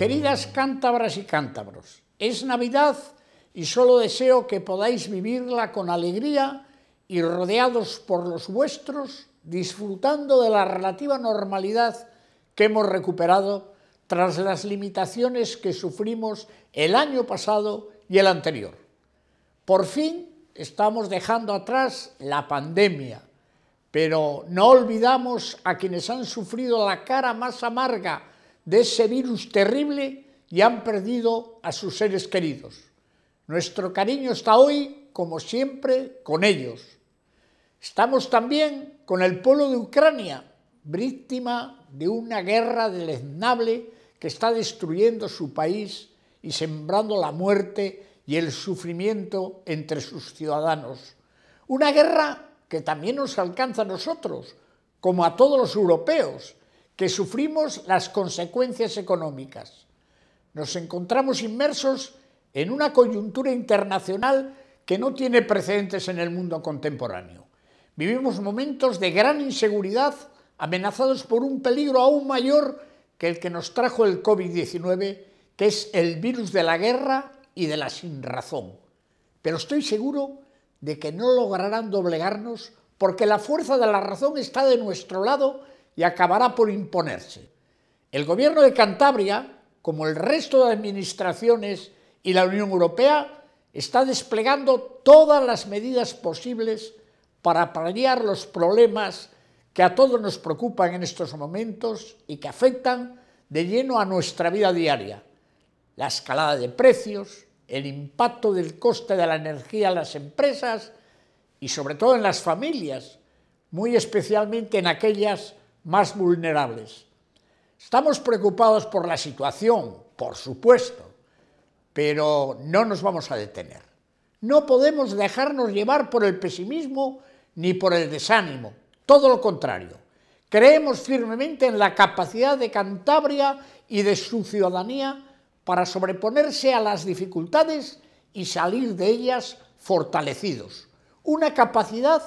Queridas cántabras y cántabros, es Navidad y solo deseo que podáis vivirla con alegría y rodeados por los vuestros, disfrutando de la relativa normalidad que hemos recuperado tras las limitaciones que sufrimos el año pasado y el anterior. Por fin estamos dejando atrás la pandemia, pero no olvidamos a quienes han sufrido la cara más amarga de ese virus terrible y han perdido a sus seres queridos. Nuestro cariño está hoy, como siempre, con ellos. Estamos también con el pueblo de Ucrania, víctima de una guerra deleznable que está destruyendo su país y sembrando la muerte y el sufrimiento entre sus ciudadanos. Una guerra que también nos alcanza a nosotros, como a todos los europeos, que sufrimos las consecuencias económicas. Nos encontramos inmersos en una coyuntura internacional que no tiene precedentes en el mundo contemporáneo. Vivimos momentos de gran inseguridad amenazados por un peligro aún mayor que el que nos trajo el COVID-19, que es el virus de la guerra y de la sinrazón. Pero estoy seguro de que no lograrán doblegarnos porque la fuerza de la razón está de nuestro lado y acabará por imponerse. El gobierno de Cantabria, como el resto de administraciones y la Unión Europea, está desplegando todas las medidas posibles para paliar los problemas que a todos nos preocupan en estos momentos y que afectan de lleno a nuestra vida diaria. La escalada de precios, el impacto del coste de la energía en las empresas y sobre todo en las familias, muy especialmente en aquellas más vulnerables. Estamos preocupados por la situación, por supuesto, pero no nos vamos a detener. No podemos dejarnos llevar por el pesimismo ni por el desánimo, todo lo contrario. Creemos firmemente en la capacidad de Cantabria y de su ciudadanía para sobreponerse a las dificultades y salir de ellas fortalecidos. Una capacidad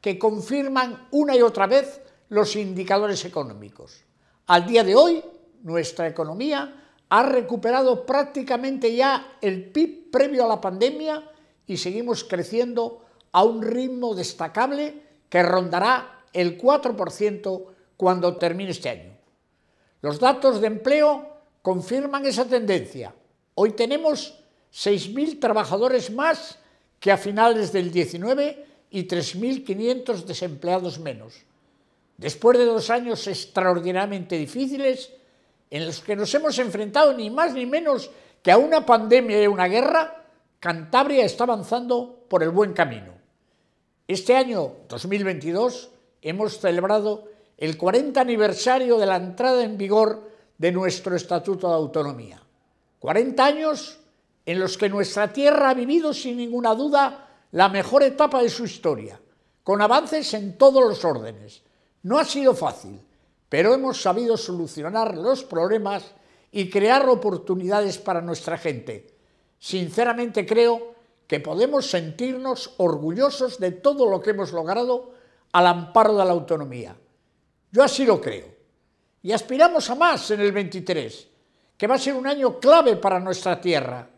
que confirman una y otra vez los indicadores económicos. Al día de hoy, nuestra economía ha recuperado prácticamente ya el PIB previo a la pandemia y seguimos creciendo a un ritmo destacable que rondará el 4% cuando termine este año. Los datos de empleo confirman esa tendencia. Hoy tenemos 6.000 trabajadores más que a finales del 19 y 3.500 desempleados menos. Después de dos años extraordinariamente difíciles, en los que nos hemos enfrentado ni más ni menos que a una pandemia y una guerra, Cantabria está avanzando por el buen camino. Este año 2022 hemos celebrado el 40 aniversario de la entrada en vigor de nuestro Estatuto de Autonomía. 40 años en los que nuestra tierra ha vivido sin ninguna duda la mejor etapa de su historia, con avances en todos los órdenes, no ha sido fácil, pero hemos sabido solucionar los problemas y crear oportunidades para nuestra gente. Sinceramente creo que podemos sentirnos orgullosos de todo lo que hemos logrado al amparo de la autonomía. Yo así lo creo. Y aspiramos a más en el 23, que va a ser un año clave para nuestra tierra,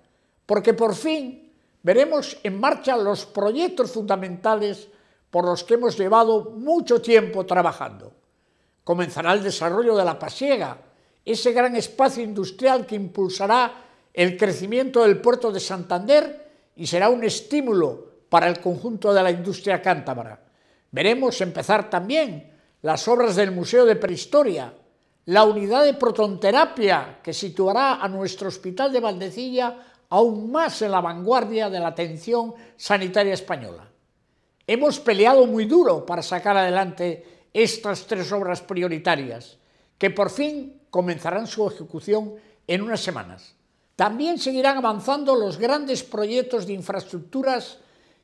porque por fin veremos en marcha los proyectos fundamentales por los que hemos llevado mucho tiempo trabajando. Comenzará el desarrollo de la pasiega, ese gran espacio industrial que impulsará el crecimiento del puerto de Santander y será un estímulo para el conjunto de la industria cántabra. Veremos empezar también las obras del Museo de Prehistoria, la unidad de protonterapia que situará a nuestro hospital de Valdecilla aún más en la vanguardia de la atención sanitaria española. Hemos peleado muy duro para sacar adelante estas tres obras prioritarias, que por fin comenzarán su ejecución en unas semanas. También seguirán avanzando los grandes proyectos de infraestructuras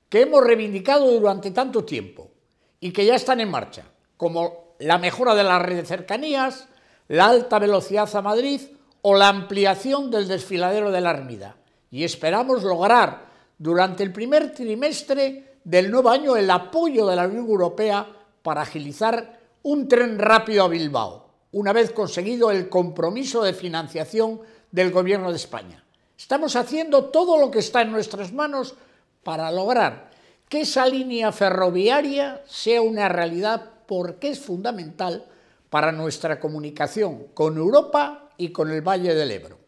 que hemos reivindicado durante tanto tiempo y que ya están en marcha, como la mejora de la red de cercanías, la alta velocidad a Madrid o la ampliación del desfiladero de la Armida. Y esperamos lograr durante el primer trimestre del nuevo año el apoyo de la Unión Europea para agilizar un tren rápido a Bilbao, una vez conseguido el compromiso de financiación del Gobierno de España. Estamos haciendo todo lo que está en nuestras manos para lograr que esa línea ferroviaria sea una realidad porque es fundamental para nuestra comunicación con Europa y con el Valle del Ebro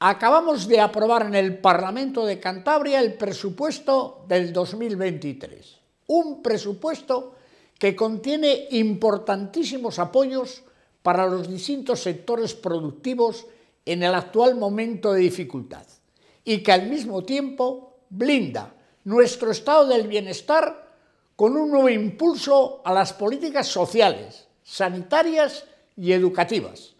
acabamos de aprobar en el Parlamento de Cantabria el presupuesto del 2023. Un presupuesto que contiene importantísimos apoyos para los distintos sectores productivos en el actual momento de dificultad y que al mismo tiempo blinda nuestro estado del bienestar con un nuevo impulso a las políticas sociales, sanitarias y educativas.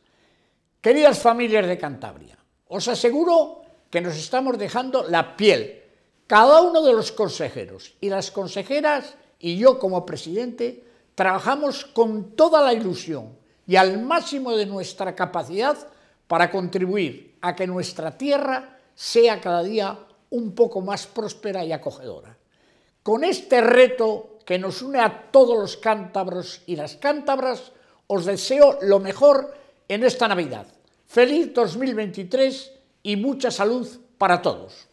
Queridas familias de Cantabria, os aseguro que nos estamos dejando la piel, cada uno de los consejeros y las consejeras y yo como presidente trabajamos con toda la ilusión y al máximo de nuestra capacidad para contribuir a que nuestra tierra sea cada día un poco más próspera y acogedora. Con este reto que nos une a todos los cántabros y las cántabras, os deseo lo mejor en esta Navidad. Feliz 2023 y mucha salud para todos.